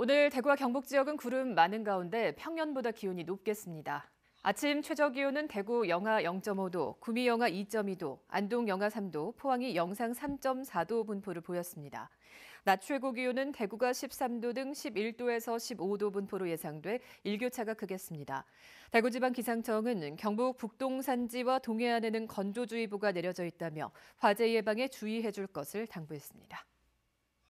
오늘 대구와 경북 지역은 구름 많은 가운데 평년보다 기온이 높겠습니다. 아침 최저 기온은 대구 영하 0.5도, 구미 영하 2.2도, 안동 영하 3도, 포항이 영상 3.4도 분포를 보였습니다. 낮 최고 기온은 대구가 13도 등 11도에서 15도 분포로 예상돼 일교차가 크겠습니다. 대구지방기상청은 경북 북동산지와 동해안에는 건조주의보가 내려져 있다며 화재 예방에 주의해 줄 것을 당부했습니다.